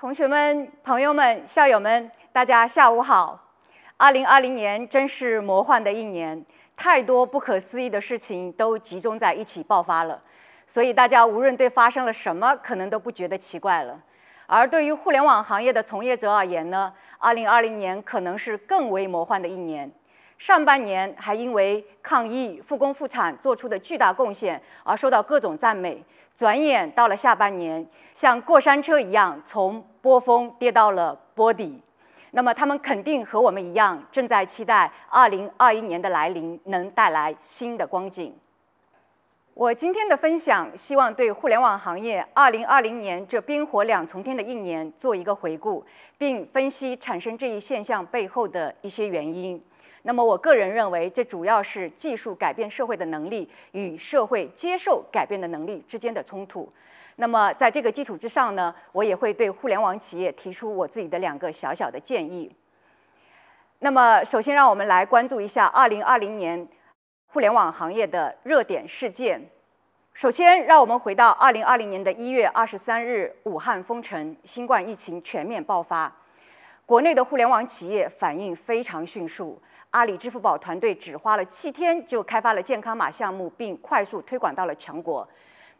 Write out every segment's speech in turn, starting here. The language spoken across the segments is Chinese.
同学们、朋友们、校友们，大家下午好！二零二零年真是魔幻的一年，太多不可思议的事情都集中在一起爆发了，所以大家无论对发生了什么，可能都不觉得奇怪了。而对于互联网行业的从业者而言呢，二零二零年可能是更为魔幻的一年。上半年还因为抗疫、复工复产做出的巨大贡献而受到各种赞美，转眼到了下半年，像过山车一样从波峰跌到了波底，那么他们肯定和我们一样，正在期待二零二一年的来临，能带来新的光景。我今天的分享，希望对互联网行业二零二零年这冰火两重天的一年做一个回顾，并分析产生这一现象背后的一些原因。那么，我个人认为，这主要是技术改变社会的能力与社会接受改变的能力之间的冲突。那么，在这个基础之上呢，我也会对互联网企业提出我自己的两个小小的建议。那么，首先让我们来关注一下2020年互联网行业的热点事件。首先，让我们回到2020年的一月二十三日，武汉封城，新冠疫情全面爆发。国内的互联网企业反应非常迅速，阿里支付宝团队只花了七天就开发了健康码项目，并快速推广到了全国。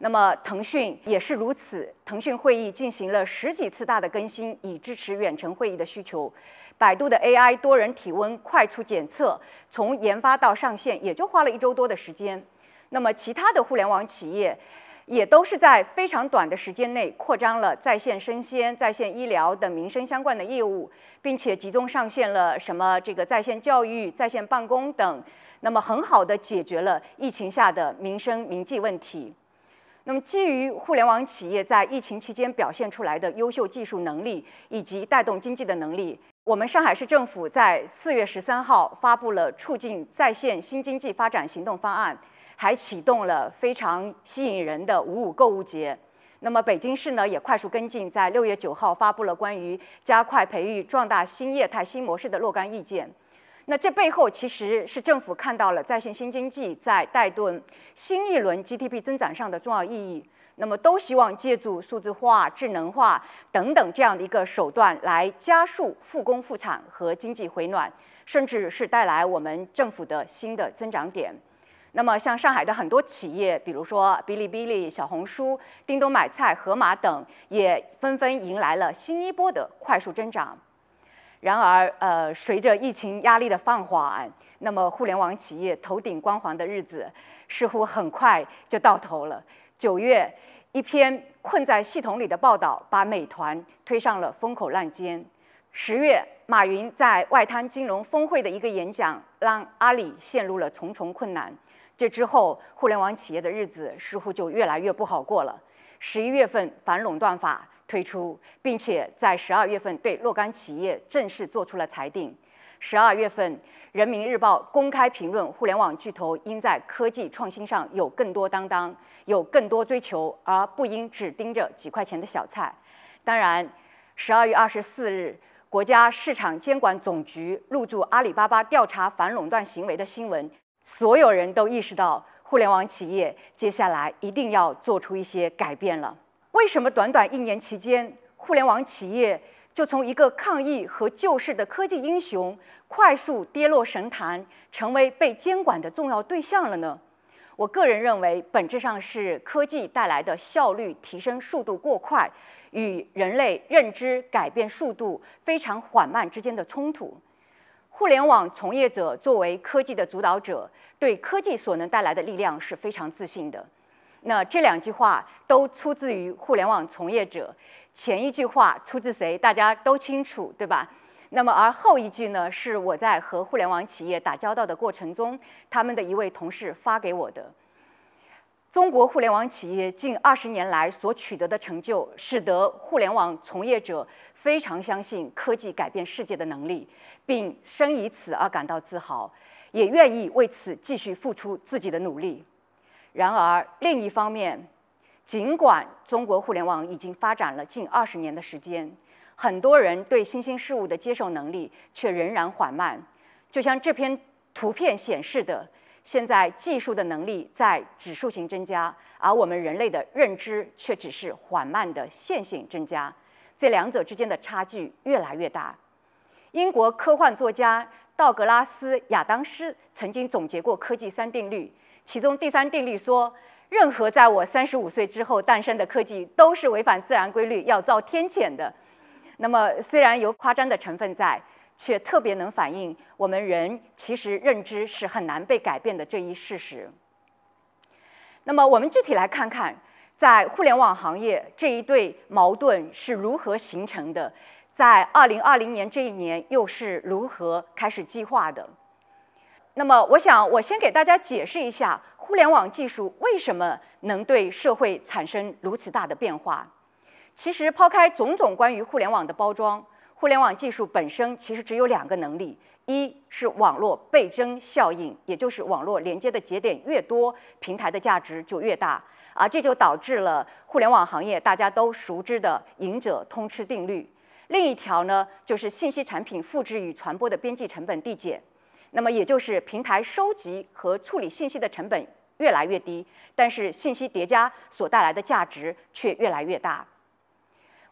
那么，腾讯也是如此。腾讯会议进行了十几次大的更新，以支持远程会议的需求。百度的 AI 多人体温快速检测，从研发到上线也就花了一周多的时间。那么，其他的互联网企业，也都是在非常短的时间内扩张了在线生鲜、在线医疗等民生相关的业务，并且集中上线了什么这个在线教育、在线办公等，那么很好的解决了疫情下的民生民计问题。那么，基于互联网企业在疫情期间表现出来的优秀技术能力以及带动经济的能力，我们上海市政府在四月十三号发布了促进在线新经济发展行动方案，还启动了非常吸引人的“五五购物节”。那么，北京市呢也快速跟进，在六月九号发布了关于加快培育壮大新业态新模式的若干意见。那这背后其实是政府看到了在线新经济在带动新一轮 GDP 增长上的重要意义。那么，都希望借助数字化、智能化等等这样的一个手段，来加速复工复产和经济回暖，甚至是带来我们政府的新的增长点。那么，像上海的很多企业，比如说哔哩哔哩、小红书、叮咚买菜、盒马等，也纷纷迎来了新一波的快速增长。然而，呃，随着疫情压力的放缓，那么互联网企业头顶光环的日子似乎很快就到头了。九月，一篇困在系统里的报道把美团推上了风口浪尖。十月，马云在外滩金融峰会的一个演讲让阿里陷入了重重困难。这之后，互联网企业的日子似乎就越来越不好过了。十一月份，反垄断法。推出，并且在十二月份对若干企业正式做出了裁定。十二月份，《人民日报》公开评论互联网巨头应在科技创新上有更多担当，有更多追求，而不应只盯着几块钱的小菜。当然，十二月二十四日，国家市场监管总局入驻阿里巴巴调查反垄断行为的新闻，所有人都意识到互联网企业接下来一定要做出一些改变了。为什么短短一年期间，互联网企业就从一个抗疫和救世的科技英雄，快速跌落神坛，成为被监管的重要对象了呢？我个人认为，本质上是科技带来的效率提升速度过快，与人类认知改变速度非常缓慢之间的冲突。互联网从业者作为科技的主导者，对科技所能带来的力量是非常自信的。那这两句话都出自于互联网从业者。前一句话出自谁，大家都清楚，对吧？那么而后一句呢，是我在和互联网企业打交道的过程中，他们的一位同事发给我的。中国互联网企业近二十年来所取得的成就，使得互联网从业者非常相信科技改变世界的能力，并生以此而感到自豪，也愿意为此继续付出自己的努力。然而，另一方面，尽管中国互联网已经发展了近二十年的时间，很多人对新兴事物的接受能力却仍然缓慢。就像这篇图片显示的，现在技术的能力在指数型增加，而我们人类的认知却只是缓慢的线性增加，这两者之间的差距越来越大。英国科幻作家道格拉斯·亚当斯曾经总结过科技三定律。其中第三定律说，任何在我三十五岁之后诞生的科技，都是违反自然规律要遭天谴的。那么虽然有夸张的成分在，却特别能反映我们人其实认知是很难被改变的这一事实。那么我们具体来看看，在互联网行业这一对矛盾是如何形成的，在二零二零年这一年又是如何开始激化的。那么，我想我先给大家解释一下互联网技术为什么能对社会产生如此大的变化。其实，抛开种种关于互联网的包装，互联网技术本身其实只有两个能力：一是网络倍增效应，也就是网络连接的节点越多，平台的价值就越大；而这就导致了互联网行业大家都熟知的“赢者通吃”定律。另一条呢，就是信息产品复制与传播的边际成本递减。那么，也就是平台收集和处理信息的成本越来越低，但是信息叠加所带来的价值却越来越大。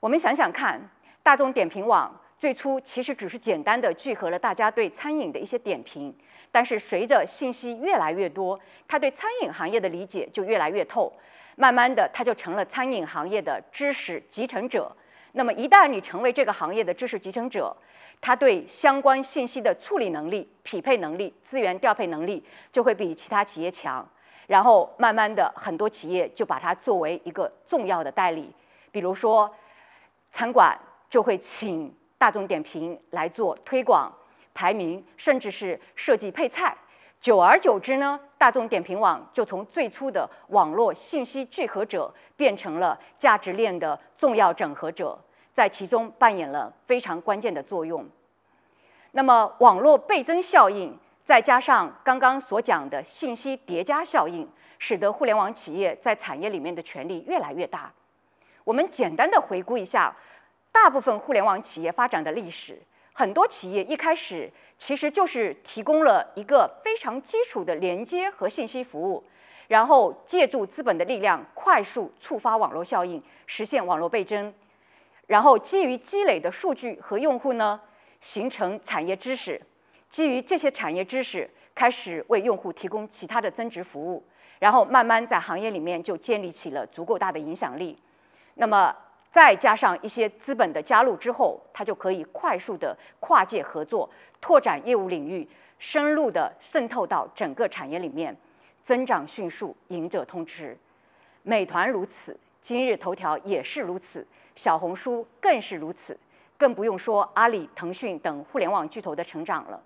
我们想想看，大众点评网最初其实只是简单的聚合了大家对餐饮的一些点评，但是随着信息越来越多，它对餐饮行业的理解就越来越透，慢慢的，它就成了餐饮行业的知识集成者。那么，一旦你成为这个行业的知识集成者，它对相关信息的处理能力、匹配能力、资源调配能力就会比其他企业强。然后慢慢的，很多企业就把它作为一个重要的代理，比如说，餐馆就会请大众点评来做推广、排名，甚至是设计配菜。久而久之呢，大众点评网就从最初的网络信息聚合者变成了价值链的重要整合者。在其中扮演了非常关键的作用。那么，网络倍增效应再加上刚刚所讲的信息叠加效应，使得互联网企业在产业里面的权力越来越大。我们简单的回顾一下大部分互联网企业发展的历史，很多企业一开始其实就是提供了一个非常基础的连接和信息服务，然后借助资本的力量，快速触发网络效应，实现网络倍增。然后基于积累的数据和用户呢，形成产业知识，基于这些产业知识，开始为用户提供其他的增值服务，然后慢慢在行业里面就建立起了足够大的影响力。那么再加上一些资本的加入之后，它就可以快速的跨界合作，拓展业务领域，深入的渗透到整个产业里面，增长迅速，赢者通吃。美团如此，今日头条也是如此。小红书更是如此，更不用说阿里、腾讯等互联网巨头的成长了。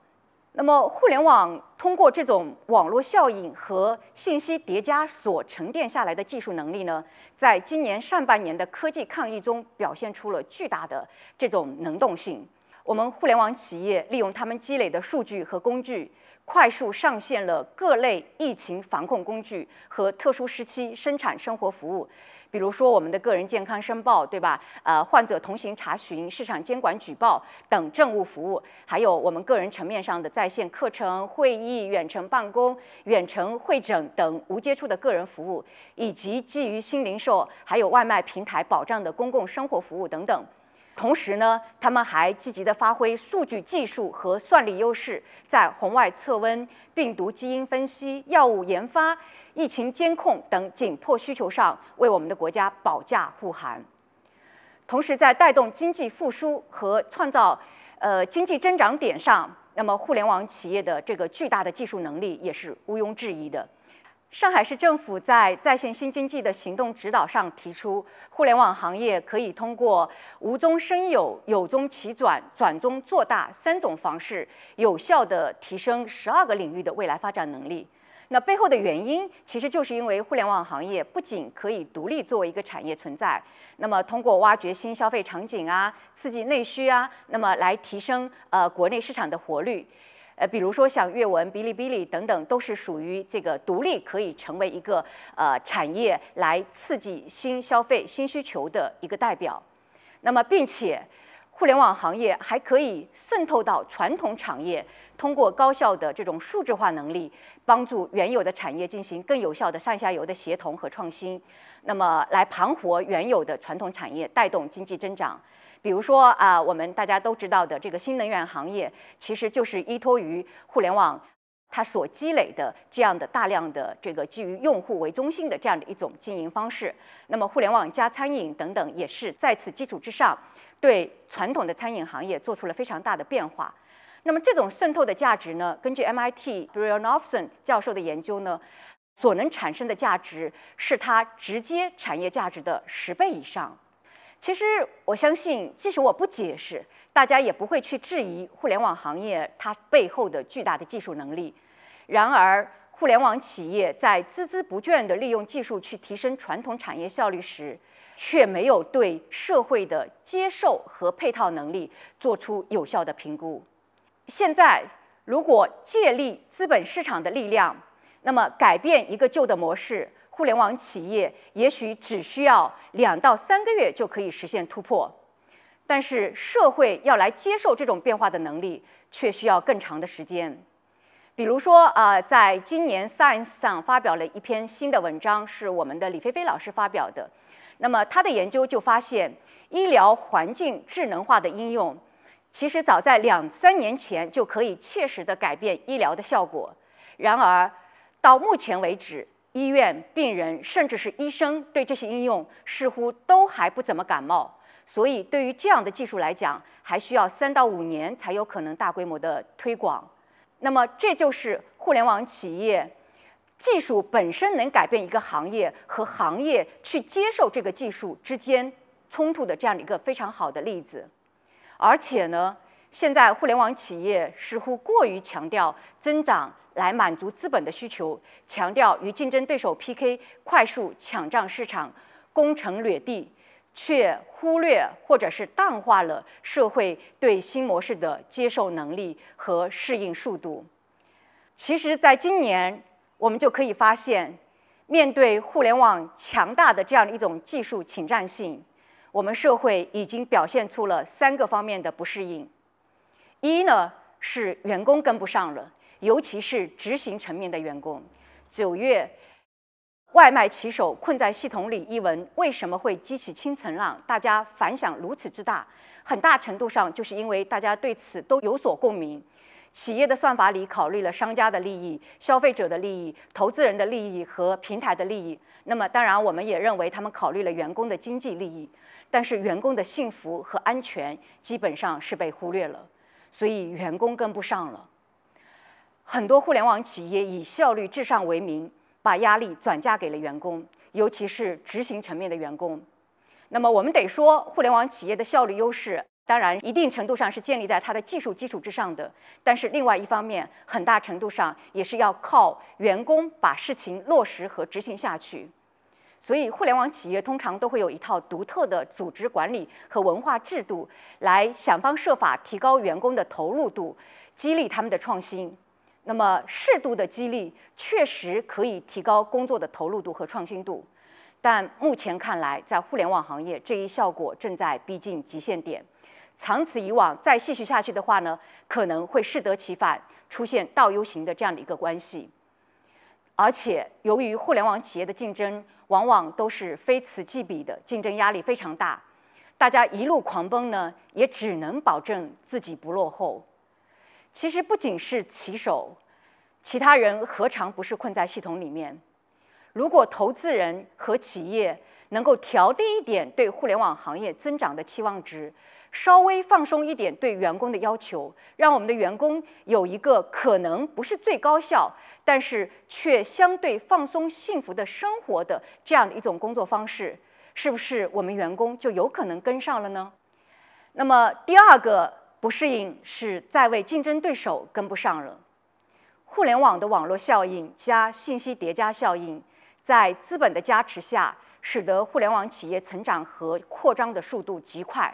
那么，互联网通过这种网络效应和信息叠加所沉淀下来的技术能力呢，在今年上半年的科技抗疫中表现出了巨大的这种能动性。我们互联网企业利用他们积累的数据和工具，快速上线了各类疫情防控工具和特殊时期生产生活服务。比如说我们的个人健康申报，对吧？呃，患者同行查询、市场监管举报等政务服务，还有我们个人层面上的在线课程、会议、远程办公、远程会诊等无接触的个人服务，以及基于新零售还有外卖平台保障的公共生活服务等等。同时呢，他们还积极的发挥数据技术和算力优势，在红外测温、病毒基因分析、药物研发。疫情监控等紧迫需求上，为我们的国家保驾护航；同时，在带动经济复苏和创造呃经济增长点上，那么互联网企业的这个巨大的技术能力也是毋庸置疑的。上海市政府在在线新经济的行动指导上提出，互联网行业可以通过无中生有、有中起转、转中做大三种方式，有效的提升十二个领域的未来发展能力。那背后的原因，其实就是因为互联网行业不仅可以独立作为一个产业存在，那么通过挖掘新消费场景啊，刺激内需啊，那么来提升呃国内市场的活力。呃，比如说像阅文、哔哩哔哩等等，都是属于这个独立可以成为一个呃产业来刺激新消费、新需求的一个代表。那么，并且。互联网行业还可以渗透到传统产业，通过高效的这种数字化能力，帮助原有的产业进行更有效的上下游的协同和创新，那么来盘活原有的传统产业，带动经济增长。比如说啊，我们大家都知道的这个新能源行业，其实就是依托于互联网，它所积累的这样的大量的这个基于用户为中心的这样的一种经营方式。那么互联网加餐饮等等，也是在此基础之上。对传统的餐饮行业做出了非常大的变化。那么这种渗透的价值呢？根据 MIT Brian o f f o n 教授的研究呢，所能产生的价值是它直接产业价值的十倍以上。其实我相信，即使我不解释，大家也不会去质疑互联网行业它背后的巨大的技术能力。然而，互联网企业在孜孜不倦地利用技术去提升传统产业效率时，却没有对社会的接受和配套能力做出有效的评估。现在，如果借力资本市场的力量，那么改变一个旧的模式，互联网企业也许只需要两到三个月就可以实现突破。但是，社会要来接受这种变化的能力，却需要更长的时间。比如说啊，在今年 Science 上发表了一篇新的文章，是我们的李飞飞老师发表的。那么，他的研究就发现，医疗环境智能化的应用，其实早在两三年前就可以切实的改变医疗的效果。然而，到目前为止，医院、病人甚至是医生对这些应用似乎都还不怎么感冒。所以，对于这样的技术来讲，还需要三到五年才有可能大规模的推广。那么，这就是互联网企业。技术本身能改变一个行业和行业去接受这个技术之间冲突的这样的一个非常好的例子，而且呢，现在互联网企业似乎过于强调增长来满足资本的需求，强调与竞争对手 PK，快速抢占市场，攻城掠地，却忽略或者是淡化了社会对新模式的接受能力和适应速度。其实，在今年。我们就可以发现，面对互联网强大的这样一种技术侵占性，我们社会已经表现出了三个方面的不适应。一呢是员工跟不上了，尤其是执行层面的员工。九月，外卖骑手困在系统里一文为什么会激起千层浪？大家反响如此之大，很大程度上就是因为大家对此都有所共鸣。企业的算法里考虑了商家的利益、消费者的利益、投资人的利益和平台的利益。那么，当然我们也认为他们考虑了员工的经济利益，但是员工的幸福和安全基本上是被忽略了，所以员工跟不上了。很多互联网企业以效率至上为名，把压力转嫁给了员工，尤其是执行层面的员工。那么，我们得说互联网企业的效率优势。当然，一定程度上是建立在它的技术基础之上的，但是另外一方面，很大程度上也是要靠员工把事情落实和执行下去。所以，互联网企业通常都会有一套独特的组织管理和文化制度，来想方设法提高员工的投入度，激励他们的创新。那么，适度的激励确实可以提高工作的投入度和创新度，但目前看来，在互联网行业，这一效果正在逼近极限点。长此以往，再继续下去的话呢，可能会适得其反，出现倒 U 型的这样的一个关系。而且，由于互联网企业的竞争往往都是非此即彼的竞争压力非常大，大家一路狂奔呢，也只能保证自己不落后。其实，不仅是骑手，其他人何尝不是困在系统里面？如果投资人和企业能够调低一点对互联网行业增长的期望值。稍微放松一点对员工的要求，让我们的员工有一个可能不是最高效，但是却相对放松、幸福的生活的这样的一种工作方式，是不是我们员工就有可能跟上了呢？那么第二个不适应是在为竞争对手跟不上了。互联网的网络效应加信息叠加效应，在资本的加持下，使得互联网企业成长和扩张的速度极快。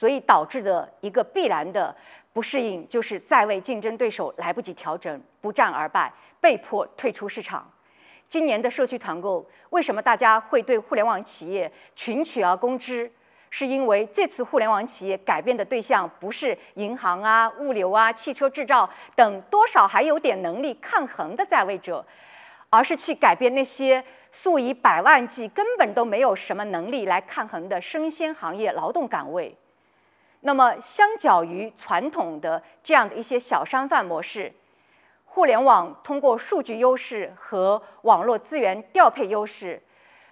所以导致的一个必然的不适应，就是在位竞争对手来不及调整，不战而败，被迫退出市场。今年的社区团购，为什么大家会对互联网企业群取而攻之？是因为这次互联网企业改变的对象，不是银行啊、物流啊、汽车制造等多少还有点能力抗衡的在位者，而是去改变那些数以百万计、根本都没有什么能力来抗衡的生鲜行业劳动岗位。那么，相较于传统的这样的一些小商贩模式，互联网通过数据优势和网络资源调配优势，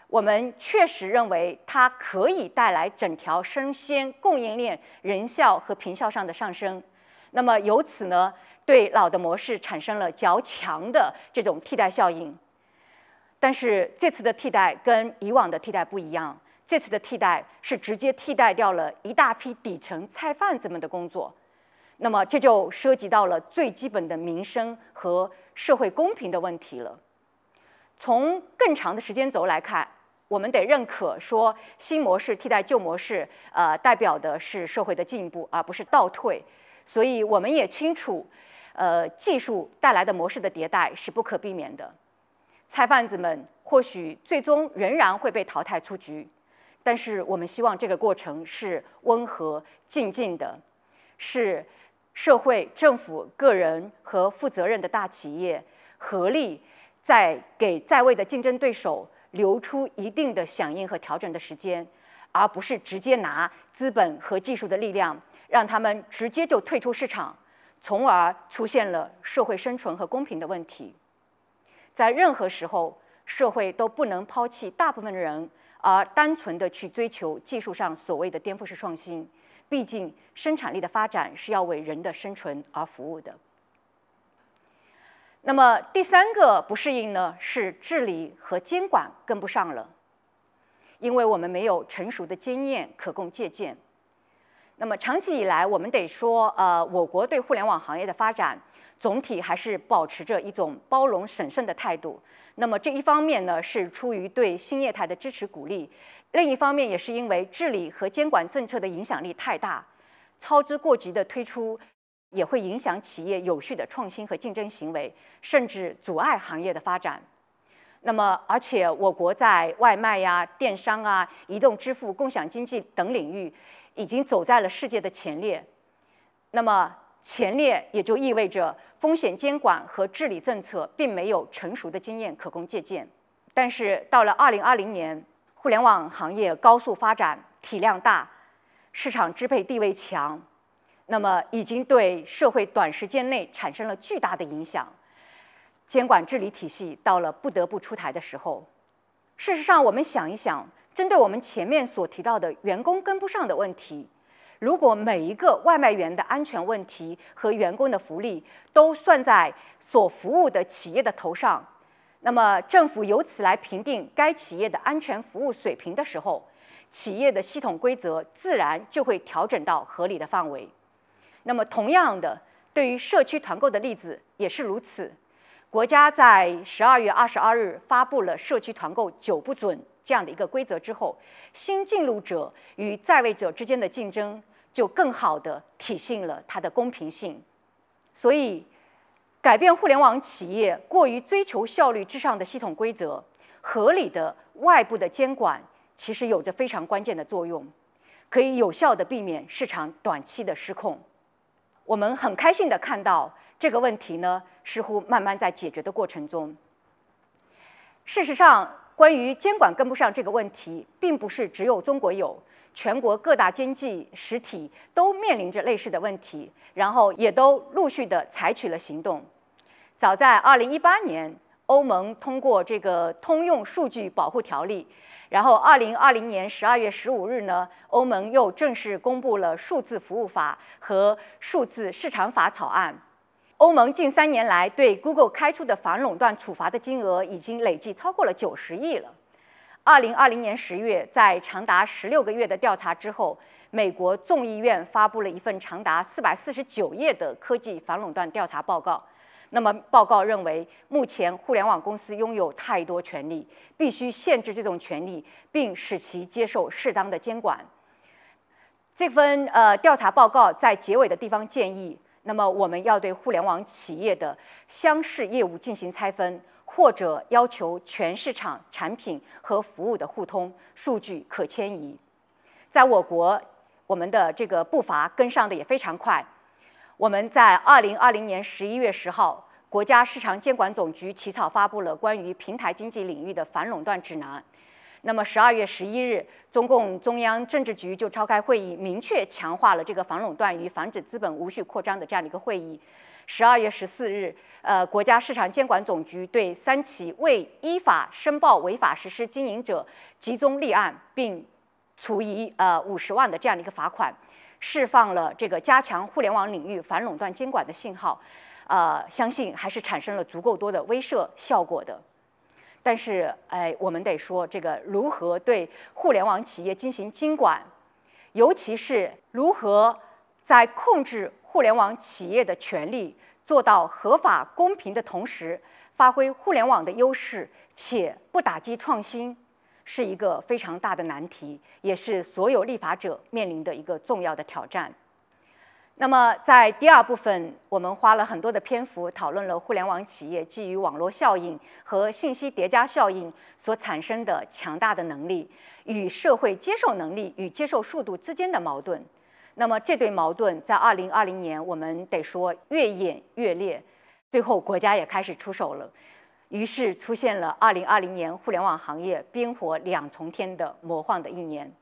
我们确实认为它可以带来整条生鲜供应链人效和坪效上的上升。那么，由此呢，对老的模式产生了较强的这种替代效应。但是，这次的替代跟以往的替代不一样。这次的替代是直接替代掉了一大批底层菜贩子们的工作，那么这就涉及到了最基本的民生和社会公平的问题了。从更长的时间轴来看，我们得认可说，新模式替代旧模式，呃，代表的是社会的进步，而不是倒退。所以我们也清楚，呃，技术带来的模式的迭代是不可避免的，菜贩子们或许最终仍然会被淘汰出局。但是我们希望这个过程是温和、静静的，是社会、政府、个人和负责任的大企业合力，在给在位的竞争对手留出一定的响应和调整的时间，而不是直接拿资本和技术的力量让他们直接就退出市场，从而出现了社会生存和公平的问题。在任何时候，社会都不能抛弃大部分人。而单纯的去追求技术上所谓的颠覆式创新，毕竟生产力的发展是要为人的生存而服务的。那么第三个不适应呢，是治理和监管跟不上了，因为我们没有成熟的经验可供借鉴。那么长期以来，我们得说，呃，我国对互联网行业的发展。总体还是保持着一种包容审慎的态度。那么这一方面呢，是出于对新业态的支持鼓励；另一方面，也是因为治理和监管政策的影响力太大，操之过急的推出，也会影响企业有序的创新和竞争行为，甚至阻碍行业的发展。那么，而且我国在外卖呀、电商啊、移动支付、共享经济等领域，已经走在了世界的前列。那么，前列也就意味着风险监管和治理政策并没有成熟的经验可供借鉴，但是到了二零二零年，互联网行业高速发展，体量大，市场支配地位强，那么已经对社会短时间内产生了巨大的影响，监管治理体系到了不得不出台的时候。事实上，我们想一想，针对我们前面所提到的员工跟不上的问题。如果每一个外卖员的安全问题和员工的福利都算在所服务的企业的头上，那么政府由此来评定该企业的安全服务水平的时候，企业的系统规则自然就会调整到合理的范围。那么，同样的，对于社区团购的例子也是如此。国家在十二月二十二日发布了社区团购九不准。这样的一个规则之后，新进入者与在位者之间的竞争就更好的体现了它的公平性。所以，改变互联网企业过于追求效率至上的系统规则，合理的外部的监管其实有着非常关键的作用，可以有效的避免市场短期的失控。我们很开心的看到这个问题呢，似乎慢慢在解决的过程中。事实上。关于监管跟不上这个问题，并不是只有中国有，全国各大经济实体都面临着类似的问题，然后也都陆续的采取了行动。早在二零一八年，欧盟通过这个通用数据保护条例，然后二零二零年十二月十五日呢，欧盟又正式公布了数字服务法和数字市场法草案。欧盟近三年来对 Google 开出的反垄断处罚的金额已经累计超过了九十亿了。二零二零年十月，在长达十六个月的调查之后，美国众议院发布了一份长达四百四十九页的科技反垄断调查报告。那么，报告认为，目前互联网公司拥有太多权利，必须限制这种权利，并使其接受适当的监管。这份呃调查报告在结尾的地方建议。那么，我们要对互联网企业的相似业务进行拆分，或者要求全市场产品和服务的互通、数据可迁移。在我国，我们的这个步伐跟上的也非常快。我们在二零二零年十一月十号，国家市场监管总局起草发布了关于平台经济领域的反垄断指南。那么，十二月十一日，中共中央政治局就召开会议，明确强化了这个反垄断与防止资本无序扩张的这样的一个会议。十二月十四日，呃，国家市场监管总局对三起未依法申报违法实施经营者集中立案，并处以呃五十万的这样的一个罚款，释放了这个加强互联网领域反垄断监管的信号。呃，相信还是产生了足够多的威慑效果的。但是，哎，我们得说，这个如何对互联网企业进行监管，尤其是如何在控制互联网企业的权利，做到合法公平的同时，发挥互联网的优势且不打击创新，是一个非常大的难题，也是所有立法者面临的一个重要的挑战。那么，在第二部分，我们花了很多的篇幅讨论了互联网企业基于网络效应和信息叠加效应所产生的强大的能力与社会接受能力与接受速度之间的矛盾。那么，这对矛盾在二零二零年，我们得说越演越烈，最后国家也开始出手了，于是出现了二零二零年互联网行业冰火两重天的魔幻的一年。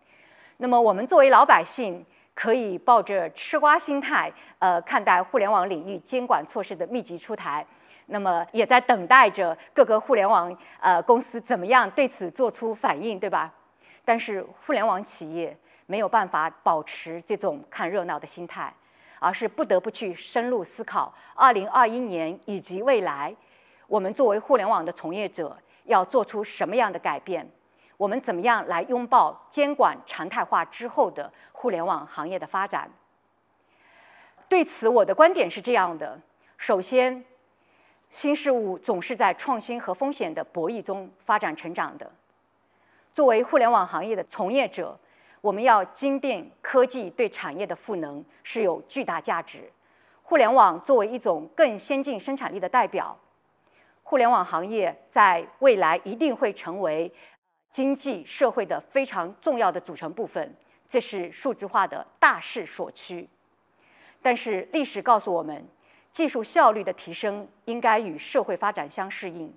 那么，我们作为老百姓。可以抱着吃瓜心态，呃，看待互联网领域监管措施的密集出台，那么也在等待着各个互联网呃公司怎么样对此做出反应，对吧？但是互联网企业没有办法保持这种看热闹的心态，而是不得不去深入思考：二零二一年以及未来，我们作为互联网的从业者要做出什么样的改变？我们怎么样来拥抱监管常态化之后的互联网行业的发展？对此，我的观点是这样的：首先，新事物总是在创新和风险的博弈中发展成长的。作为互联网行业的从业者，我们要坚定科技对产业的赋能是有巨大价值。互联网作为一种更先进生产力的代表，互联网行业在未来一定会成为。经济社会的非常重要的组成部分，这是数字化的大势所趋。但是历史告诉我们，技术效率的提升应该与社会发展相适应。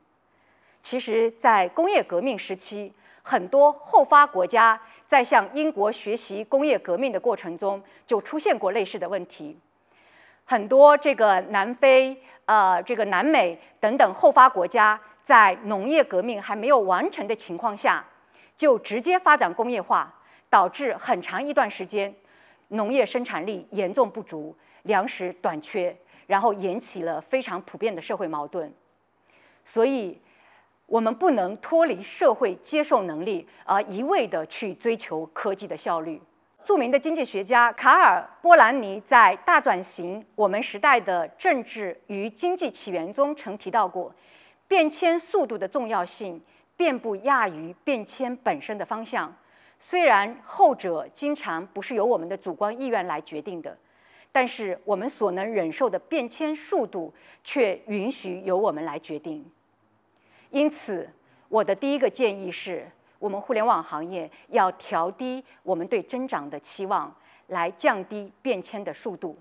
其实，在工业革命时期，很多后发国家在向英国学习工业革命的过程中，就出现过类似的问题。很多这个南非、呃这个南美等等后发国家。在农业革命还没有完成的情况下，就直接发展工业化，导致很长一段时间农业生产力严重不足，粮食短缺，然后引起了非常普遍的社会矛盾。所以，我们不能脱离社会接受能力而一味的去追求科技的效率。著名的经济学家卡尔·波兰尼在《大转型：我们时代的政治与经济起源》中曾提到过。变迁速度的重要性，便不亚于变迁本身的方向。虽然后者经常不是由我们的主观意愿来决定的，但是我们所能忍受的变迁速度，却允许由我们来决定。因此，我的第一个建议是，我们互联网行业要调低我们对增长的期望，来降低变迁的速度。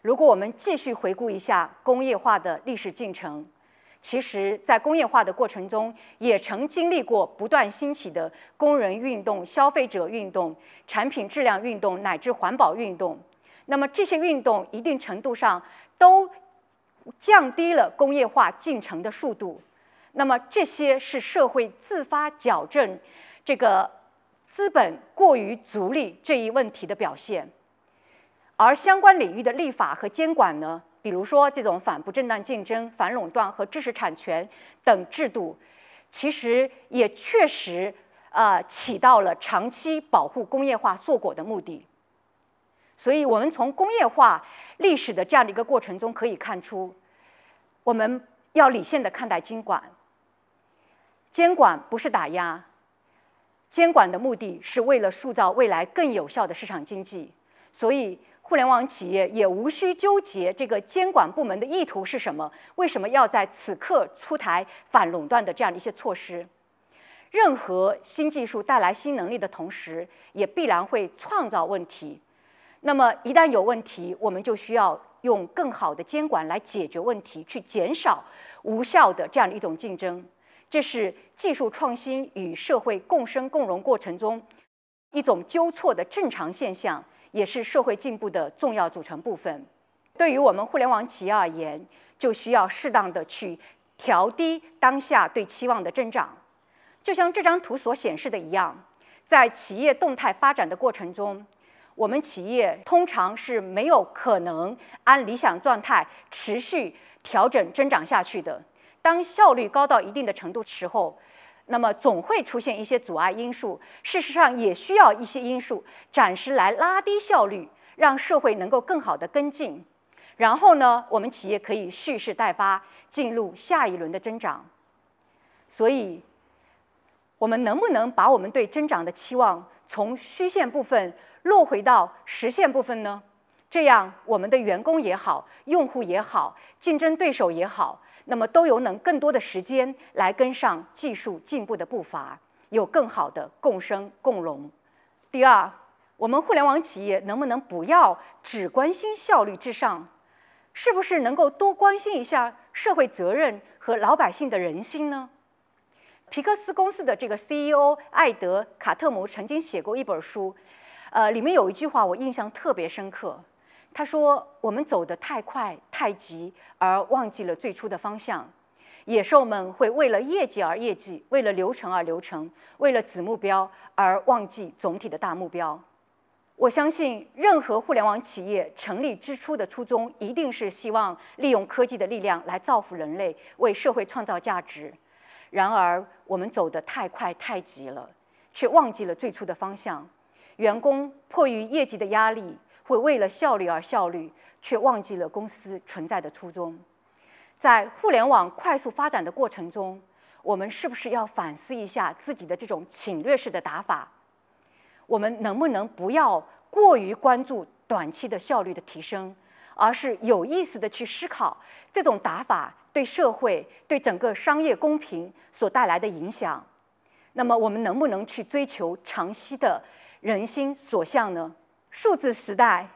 如果我们继续回顾一下工业化的历史进程，其实，在工业化的过程中，也曾经历过不断兴起的工人运动、消费者运动、产品质量运动乃至环保运动。那么，这些运动一定程度上都降低了工业化进程的速度。那么，这些是社会自发矫正这个资本过于逐利这一问题的表现。而相关领域的立法和监管呢？比如说，这种反不正当竞争、反垄断和知识产权等制度，其实也确实，呃，起到了长期保护工业化硕果的目的。所以，我们从工业化历史的这样的一个过程中可以看出，我们要理性的看待监管。监管不是打压，监管的目的是为了塑造未来更有效的市场经济。所以。互联网企业也无需纠结这个监管部门的意图是什么，为什么要在此刻出台反垄断的这样的一些措施？任何新技术带来新能力的同时，也必然会创造问题。那么，一旦有问题，我们就需要用更好的监管来解决问题，去减少无效的这样的一种竞争。这是技术创新与社会共生共荣过程中一种纠错的正常现象。也是社会进步的重要组成部分。对于我们互联网企业而言，就需要适当的去调低当下对期望的增长。就像这张图所显示的一样，在企业动态发展的过程中，我们企业通常是没有可能按理想状态持续调整增长下去的。当效率高到一定的程度时候，那么总会出现一些阻碍因素，事实上也需要一些因素暂时来拉低效率，让社会能够更好的跟进，然后呢，我们企业可以蓄势待发，进入下一轮的增长。所以，我们能不能把我们对增长的期望从虚线部分落回到实线部分呢？这样，我们的员工也好，用户也好，竞争对手也好。那么，都有能更多的时间来跟上技术进步的步伐，有更好的共生共荣。第二，我们互联网企业能不能不要只关心效率至上，是不是能够多关心一下社会责任和老百姓的人心呢？皮克斯公司的这个 CEO 艾德·卡特姆曾经写过一本书，呃，里面有一句话我印象特别深刻。他说：“我们走得太快、太急，而忘记了最初的方向。野兽们会为了业绩而业绩，为了流程而流程，为了子目标而忘记总体的大目标。我相信，任何互联网企业成立之初的初衷，一定是希望利用科技的力量来造福人类，为社会创造价值。然而，我们走得太快、太急了，却忘记了最初的方向。员工迫于业绩的压力。”会为了效率而效率，却忘记了公司存在的初衷。在互联网快速发展的过程中，我们是不是要反思一下自己的这种侵略式的打法？我们能不能不要过于关注短期的效率的提升，而是有意识的去思考这种打法对社会、对整个商业公平所带来的影响？那么，我们能不能去追求长期的人心所向呢？数字时代，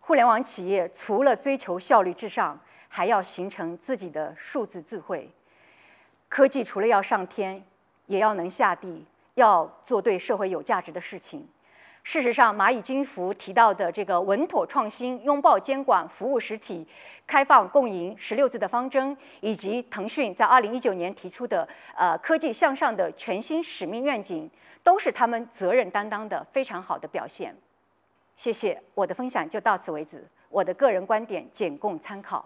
互联网企业除了追求效率至上，还要形成自己的数字智慧。科技除了要上天，也要能下地，要做对社会有价值的事情。事实上，蚂蚁金服提到的这个稳妥创新、拥抱监管、服务实体、开放共赢十六字的方针，以及腾讯在二零一九年提出的呃科技向上的全新使命愿景，都是他们责任担当的非常好的表现。谢谢，我的分享就到此为止。我的个人观点仅供参考。